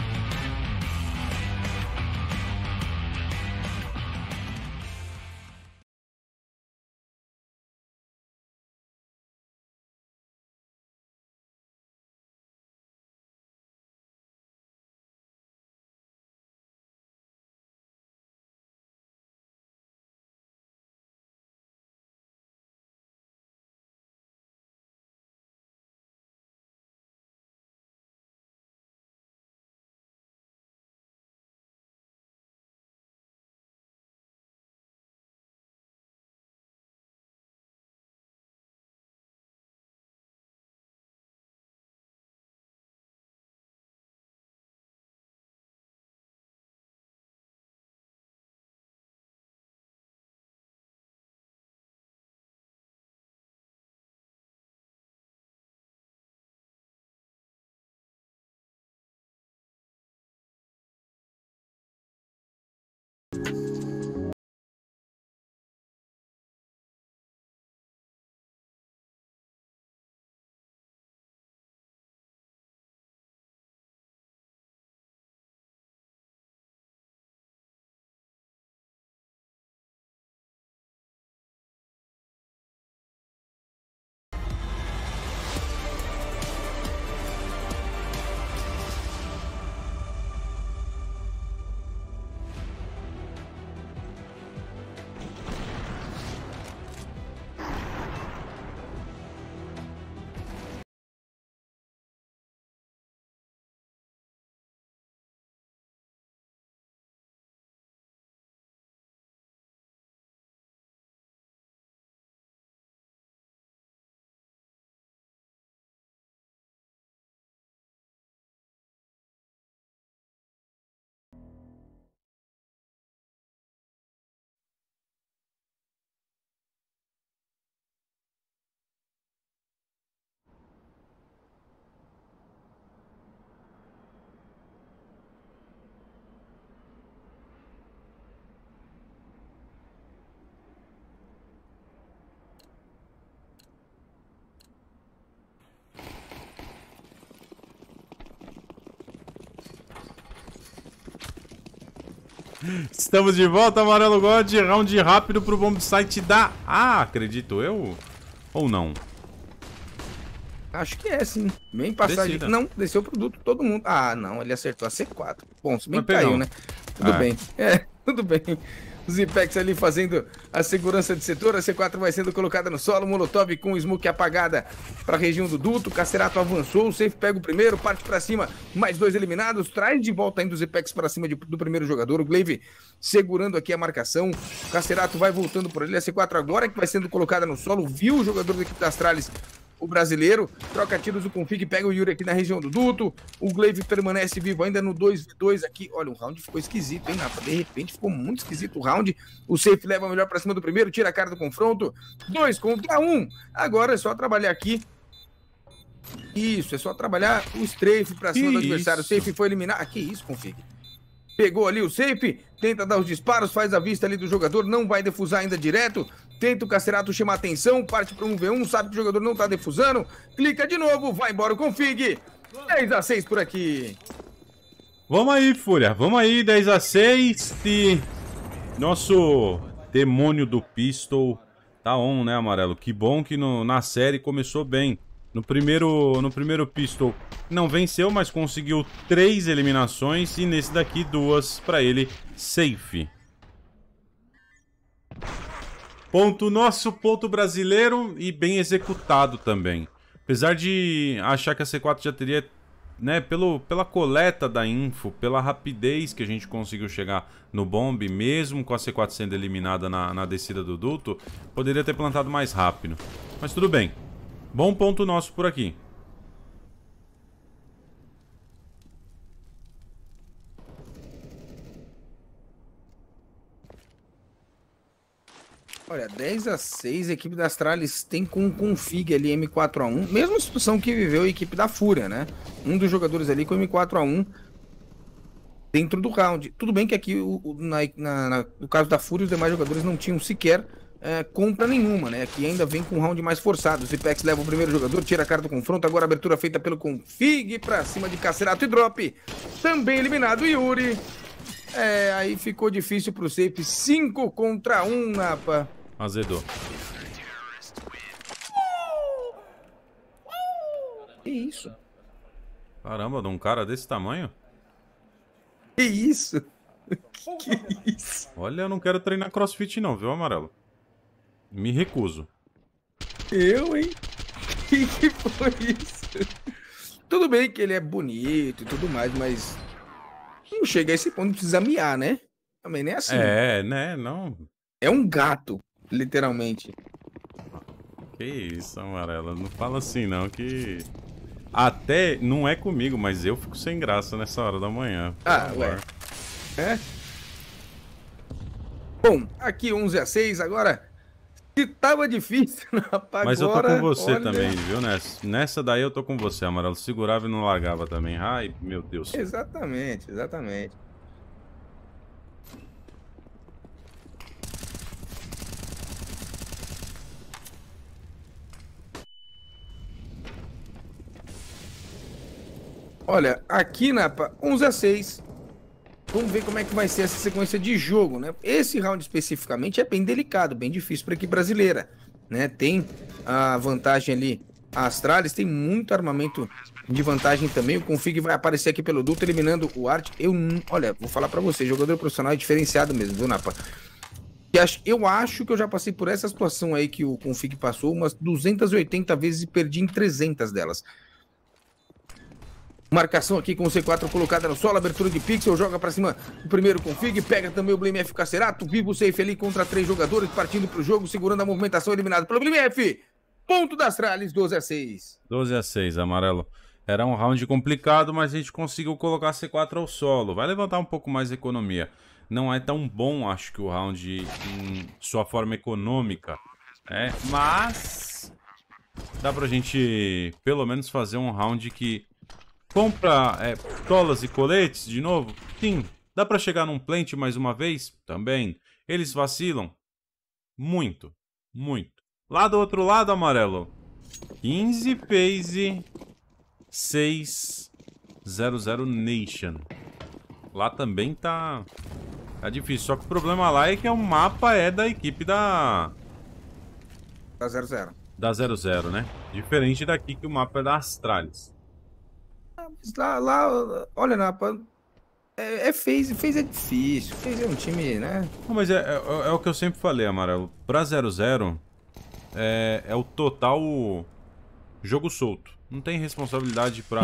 Estamos de volta, Amarelo God. Round rápido pro bomb site da A, acredito eu. Ou não? Acho que é, sim. Bem passagem. Não, desceu o produto, todo mundo. Ah, não, ele acertou a C4. Bom, se bem que caiu, né? Tudo ah. bem. É, [LAUGHS] tudo bem. Os impacts ali fazendo a segurança de setor. A C4 vai sendo colocada no solo. Molotov com smoke apagada para a região do duto. Cacerato avançou. O safe pega o primeiro. Parte para cima. Mais dois eliminados. Traz de volta ainda os impacts para cima de, do primeiro jogador. O Glaive segurando aqui a marcação. O Cacerato vai voltando por ali. A C4 agora que vai sendo colocada no solo. Viu o jogador da equipe das Astralis o brasileiro. Troca tiros, o Config pega o Yuri aqui na região do duto. O Glaive permanece vivo ainda no 2v2 aqui. Olha, o round ficou esquisito, hein, Rafa? De repente ficou muito esquisito o round. O safe leva melhor pra cima do primeiro, tira a cara do confronto. Dois contra um. Agora é só trabalhar aqui isso, é só trabalhar o strafe pra cima que do adversário. Isso? O safe foi eliminado. Ah, que isso, config. Pegou ali o safe, tenta dar os disparos, faz a vista ali do jogador, não vai defusar ainda direto. Tenta o Cacerato chamar atenção, parte para um V1, sabe que o jogador não está defusando, clica de novo, vai embora o config. 10 a 6 por aqui. Vamos aí, Fúria. Vamos aí, 10 a 6 e nosso demônio do pistol tá on, né, Amarelo? Que bom que no, na série começou bem. No primeiro, no primeiro pistol não venceu, mas conseguiu três eliminações e nesse daqui duas para ele safe. Ponto nosso, ponto brasileiro e bem executado também. Apesar de achar que a C4 já teria, né, pelo, pela coleta da info, pela rapidez que a gente conseguiu chegar no bombe, mesmo com a C4 sendo eliminada na, na descida do duto, poderia ter plantado mais rápido. Mas tudo bem. Bom ponto nosso por aqui. Olha, 10 a 6 a equipe da Astralis tem com o config ali M4A1, mesma situação que viveu a equipe da Fúria, né? Um dos jogadores ali com M4A1 dentro do round. Tudo bem que aqui, o, o, na, na, no caso da Fúria, os demais jogadores não tinham sequer é, compra nenhuma, né? Aqui ainda vem com um round mais forçado. O Zipex leva o primeiro jogador, tira a cara do confronto. Agora a abertura feita pelo config pra cima de Cacerato e Drop. Também eliminado o Yuri. É, aí ficou difícil pro Safe. 5 contra 1, um, Napa. Azedou. Que isso? Caramba, de um cara desse tamanho? Que isso? [LAUGHS] Que, é isso? Olha, eu não quero treinar crossfit não, viu, Amarelo? Me recuso. Eu, hein? [LAUGHS] Que que foi isso? Tudo bem que ele é bonito e tudo mais, mas... Não chega a esse ponto de precisa miar, né? Também nem é assim. É, né? Não... É um gato literalmente. Que isso, amarela. Não fala assim, não, que... Até não é comigo, mas eu fico sem graça nessa hora da manhã. Ah, ué. É? Bom, aqui 11 a 6 agora. Se tava difícil na [LAUGHS] Mas eu tô com você olha... também, viu, Nessa? Nessa daí eu tô com você, Amarelo. Segurava e não largava também. Ai, meu Deus. Exatamente, exatamente. Olha, aqui, Napa, 11 a 6. Vamos ver como é que vai ser essa sequência de jogo, né? Esse round especificamente é bem delicado, bem difícil para a equipe brasileira, né? Tem a vantagem ali, a Astralis tem muito armamento de vantagem também. O Config vai aparecer aqui pelo duto, eliminando o Art. Eu, olha, vou falar para você, jogador profissional é diferenciado mesmo, viu, Napa? Eu acho que eu já passei por essa situação aí que o Config passou umas 280 vezes e perdi em 300 delas. Marcação aqui com o C4 colocada no solo, abertura de pixel, joga pra cima o primeiro config, pega também o BlimeF Cacerato, vivo safe ali contra três jogadores, partindo pro jogo, segurando a movimentação, eliminado pelo BlimeF. Ponto das Trales, 12 a 6. 12 a 6, amarelo. Era um round complicado, mas a gente conseguiu colocar C4 ao solo. Vai levantar um pouco mais a economia. Não é tão bom, acho que, o round em sua forma econômica. É, mas dá pra gente, pelo menos, fazer um round que Compra é, pistolas e coletes de novo? Sim. Dá para chegar num plant mais uma vez? Também. Eles vacilam? Muito. Muito. Lá do outro lado, amarelo. 15 Phase 600 Nation. Lá também tá... Tá difícil. Só que o problema lá é que é o mapa é da equipe da... Da 00. Da 00, né? Diferente daqui que o mapa é da Astralis lá, lá, olha, Napa, é, é fez, fez é difícil, fez é um time, né? Não, mas é, é, é, o que eu sempre falei, Amarelo. Pra 0-0, é, é o total jogo solto. Não tem responsabilidade pra,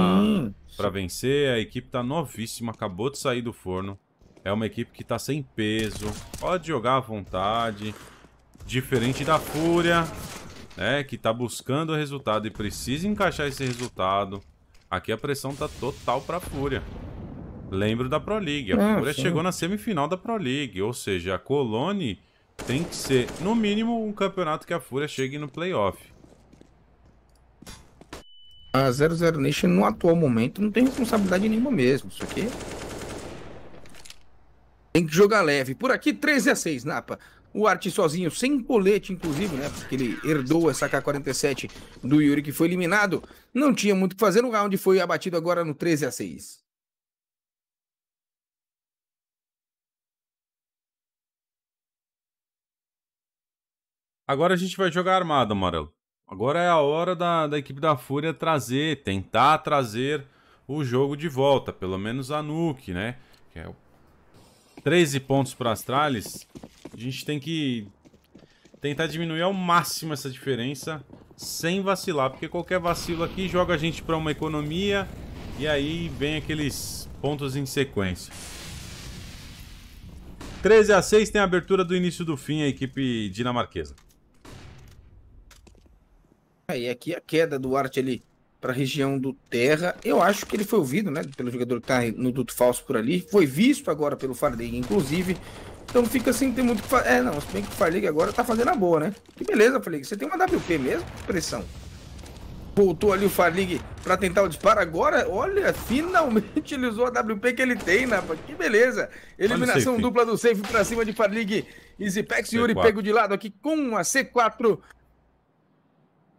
pra vencer, a equipe tá novíssima, acabou de sair do forno. É uma equipe que tá sem peso, pode jogar à vontade. Diferente da Fúria, né, que tá buscando o resultado e precisa encaixar esse resultado. Aqui a pressão tá total pra Fúria. Lembro da Pro League. A ah, Fúria chegou na semifinal da Pro League. Ou seja, a Colone tem que ser, no mínimo, um campeonato que a Fúria chegue no playoff. A 00 Nation, no atual momento, não tem responsabilidade nenhuma mesmo. Isso aqui tem que jogar leve. Por aqui, 13 a 6, Napa o Arte sozinho, sem colete, inclusive, né? Porque ele herdou essa K-47 do Yuri, que foi eliminado. Não tinha muito o que fazer no round, foi abatido agora no 13 a 6. Agora a gente vai jogar armado, Amarelo. Agora é a hora da, da equipe da Fúria trazer, tentar trazer o jogo de volta, pelo menos a Nuke, né? Que é o 13 pontos para Astralis, a gente tem que tentar diminuir ao máximo essa diferença sem vacilar, porque qualquer vacilo aqui joga a gente para uma economia e aí vem aqueles pontos em sequência. 13 a 6 tem a abertura do início do fim a equipe dinamarquesa. Aí aqui a queda do Arte ali para a região do Terra. Eu acho que ele foi ouvido, né, pelo jogador que está no duto falso por ali. Foi visto agora pelo farley inclusive. Então fica assim tem muito que fazer. É, não, se bem que o Farlig agora tá fazendo a boa, né? Que beleza, farley Você tem uma WP mesmo? Pressão. Voltou ali o Farlig para tentar o disparo. Agora, olha, finalmente [LAUGHS] ele usou a WP que ele tem, né? Que beleza. Eliminação dupla do safe para cima de Farlig. Easypex e Yuri pego de lado aqui com a C4.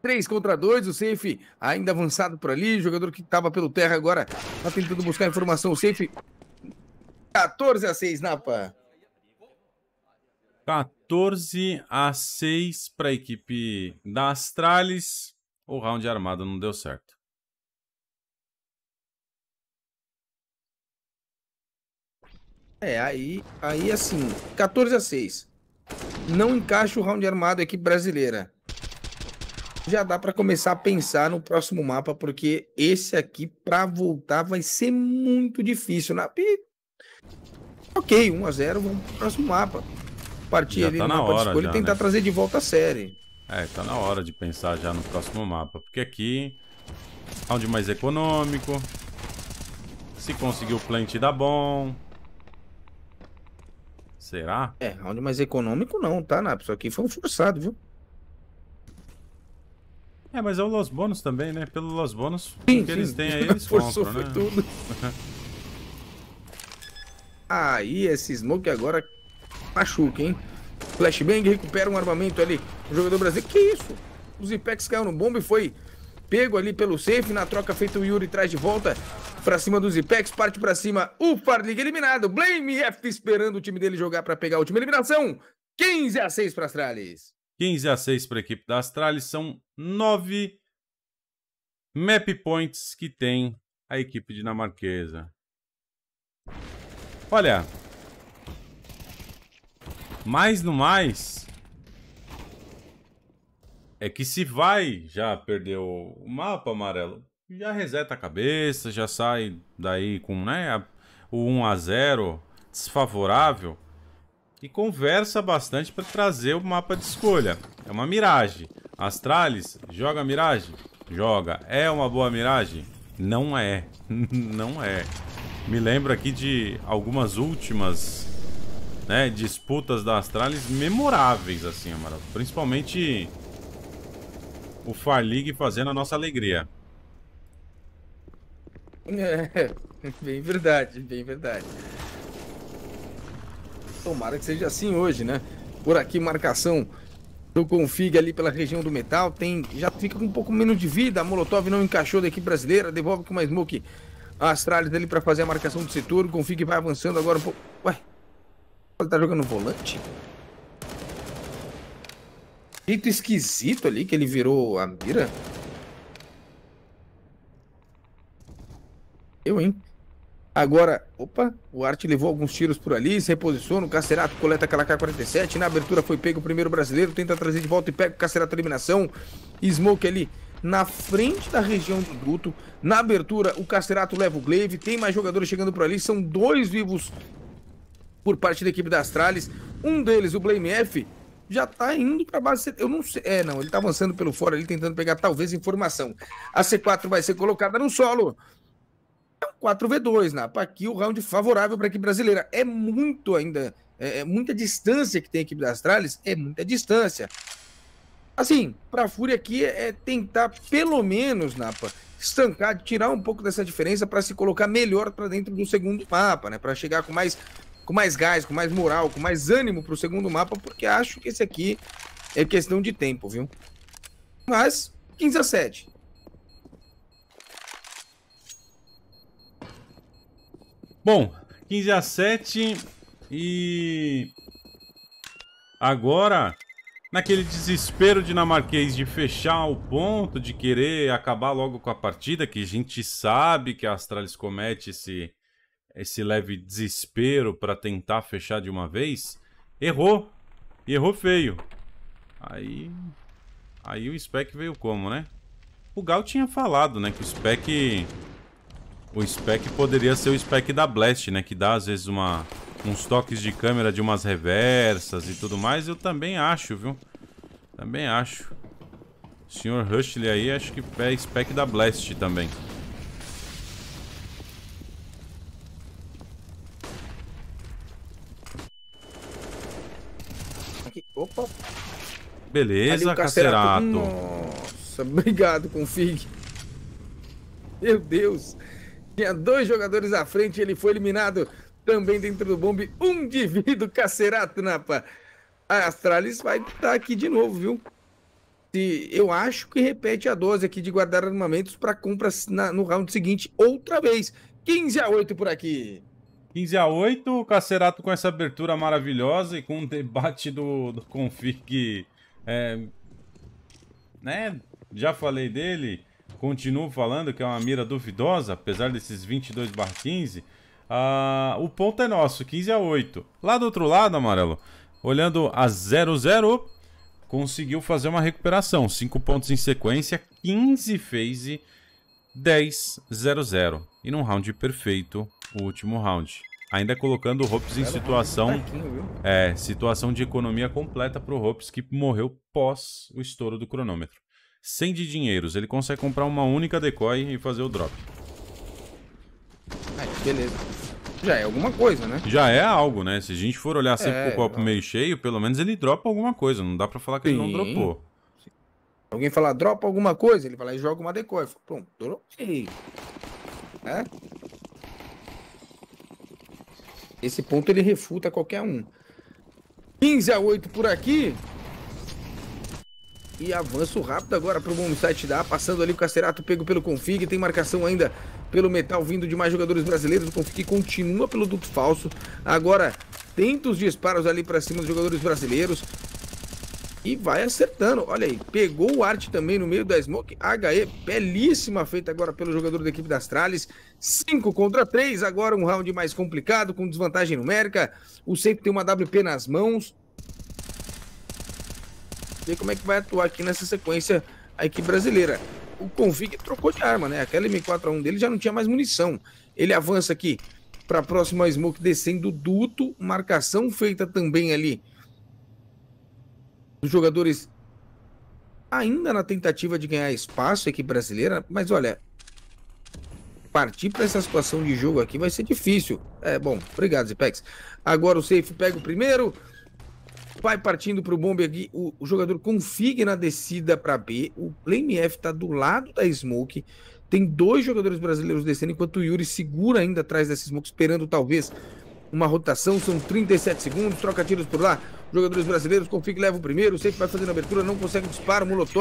3 contra 2, o safe ainda avançado por ali, o jogador que tava pelo terra agora tá tentando buscar informação, o safe 14 a 6, Napa. 14 a 6 para a equipe da Astralis. O round armado não deu certo. É, aí, aí assim, 14 a 6. Não encaixa o round armado a equipe brasileira já dá para começar a pensar no próximo mapa, porque esse aqui, para voltar, vai ser muito difícil. Na... Né? E... Ok, 1x0, vamos pro próximo mapa. Partir já ali tá no mapa hora, de escolha já, e tentar né? trazer de volta a série. É, tá na hora de pensar já no próximo mapa, porque aqui é onde mais econômico. Se conseguir o plant dá bom. Será? É, round mais econômico não, tá, Naps? Isso aqui foi um forçado, viu? É, mas é o Los Bônus também, né? Pelo Los Bônus, sim, o que eles têm aí, [LAUGHS] eles Forçou compram, né? tudo. [LAUGHS] aí, esse Smoke agora machuca, hein? Flashbang recupera um armamento ali. O jogador brasileiro. Que isso? Os Ipex caiu no bomba e foi pego ali pelo safe. Na troca feita, o Yuri traz de volta pra cima dos Ipex. Parte pra cima. O Farlig eliminado. Blame F esperando o time dele jogar pra pegar a última eliminação. 15 a 6 pra Astralis. 15 a 6 para a equipe da Astralis. São 9 map points que tem a equipe dinamarquesa. Olha. Mais no mais. É que se vai já perder o mapa amarelo, já reseta a cabeça, já sai daí com né, o 1 a 0 desfavorável. E conversa bastante para trazer o mapa de escolha. É uma miragem. Astralis, joga miragem? Joga. É uma boa miragem? Não é. [LAUGHS] Não é. Me lembro aqui de algumas últimas né, disputas da Astralis memoráveis, assim, Amaral. Principalmente o Far League fazendo a nossa alegria. [LAUGHS] É, bem verdade, bem verdade. Tomara que seja assim hoje, né? Por aqui, marcação do Config ali pela região do metal. Tem, já fica com um pouco menos de vida. A Molotov não encaixou da equipe brasileira. Devolve com uma smoke Astralis ali para fazer a marcação do setor. O Config vai avançando agora um pouco. Ué, ele tá jogando volante? Jeito esquisito ali que ele virou a mira. Eu, hein? Agora, opa, o Art levou alguns tiros por ali, se reposiciona, o Cacerato coleta aquela K-47, na abertura foi pego o primeiro brasileiro, tenta trazer de volta e pega o Cacerato eliminação, Smoke ali na frente da região do bruto, na abertura o Cacerato leva o Glaive, tem mais jogadores chegando por ali, são dois vivos por parte da equipe da Astralis, um deles, o Blame F, já tá indo para base. Eu não sei. É, não, ele tá avançando pelo fora ali, tentando pegar talvez informação. A C4 vai ser colocada no solo. 4v2, Napa. Né? Aqui o round favorável para a equipe brasileira. É muito ainda, é, é muita distância que tem a equipe das Trales, é muita distância. Assim, para a Fúria aqui é, é tentar, pelo menos, Napa, estancar, tirar um pouco dessa diferença para se colocar melhor para dentro do segundo mapa, né? Para chegar com mais, com mais gás, com mais moral, com mais ânimo para o segundo mapa, porque acho que esse aqui é questão de tempo, viu? Mas 15 a 7. Bom, 15 a 7 e agora naquele desespero dinamarquês de fechar o ponto, de querer acabar logo com a partida, que a gente sabe que a Astralis comete esse esse leve desespero para tentar fechar de uma vez, errou. E errou feio. Aí aí o Spec veio como, né? O Gal tinha falado, né, que o Spec o spec poderia ser o spec da Blast, né? Que dá, às vezes, uma, uns toques de câmera de umas reversas e tudo mais. Eu também acho, viu? Também acho. O senhor Hushley aí, acho que é spec da Blast também. Opa. Beleza, Cacerato. Nossa, [LAUGHS] obrigado, config. Meu Deus tinha dois jogadores à frente, ele foi eliminado também dentro do bombe. Um divido, Cacerato, Napa. A Astralis vai estar tá aqui de novo, viu? E eu acho que repete a dose aqui de guardar armamentos para compras na, no round seguinte outra vez. 15 a 8 por aqui. 15 a 8, o Cacerato com essa abertura maravilhosa e com um debate do, do config. É, né? Já falei dele continuo falando que é uma mira duvidosa, apesar desses 22 15, ah, o ponto é nosso, 15 a 8. Lá do outro lado, amarelo, olhando a 0-0, conseguiu fazer uma recuperação. 5 pontos em sequência, 15 phase, 10-0-0. E num round perfeito, o último round. Ainda colocando o Hops em situação, é, situação de economia completa para o Hopes que morreu pós o estouro do cronômetro. 100 de dinheiros. Ele consegue comprar uma única decoy e fazer o drop. beleza. Já é alguma coisa, né? Já é algo, né? Se a gente for olhar sempre é, pro copo não. meio cheio, pelo menos ele dropa alguma coisa. Não dá pra falar que Sim. ele não dropou. Sim. Alguém falar, dropa alguma coisa, ele vai lá e joga uma decoy. Pronto, dropei. Né? Esse ponto ele refuta qualquer um. 15 a 8 por aqui. E avanço rápido agora para o site da passando ali o Cacerato pego pelo Config, tem marcação ainda pelo Metal vindo de mais jogadores brasileiros, o Config continua pelo duplo falso, agora tenta os disparos ali para cima dos jogadores brasileiros, e vai acertando. Olha aí, pegou o arte também no meio da Smoke. HE, belíssima feita agora pelo jogador da equipe das Trales. 5 contra 3, agora um round mais complicado, com desvantagem numérica. O Sempre tem uma WP nas mãos ver como é que vai atuar aqui nessa sequência a equipe brasileira. O Convig trocou de arma, né? Aquela M4A1 dele já não tinha mais munição. Ele avança aqui para a próxima smoke, descendo o duto. Marcação feita também ali. Os jogadores ainda na tentativa de ganhar espaço, a equipe brasileira. Mas olha, partir para essa situação de jogo aqui vai ser difícil. É bom, obrigado, Zipex. Agora o safe pega o primeiro vai partindo para o bombe aqui, o, o, jogador config na descida para B, o Flame F tá do lado da Smoke, tem dois jogadores brasileiros descendo, enquanto o Yuri segura ainda atrás dessa Smoke, esperando talvez uma rotação, são 37 segundos, troca tiros por lá, jogadores brasileiros, config leva o primeiro, sempre vai fazendo abertura, não consegue disparo, molotov.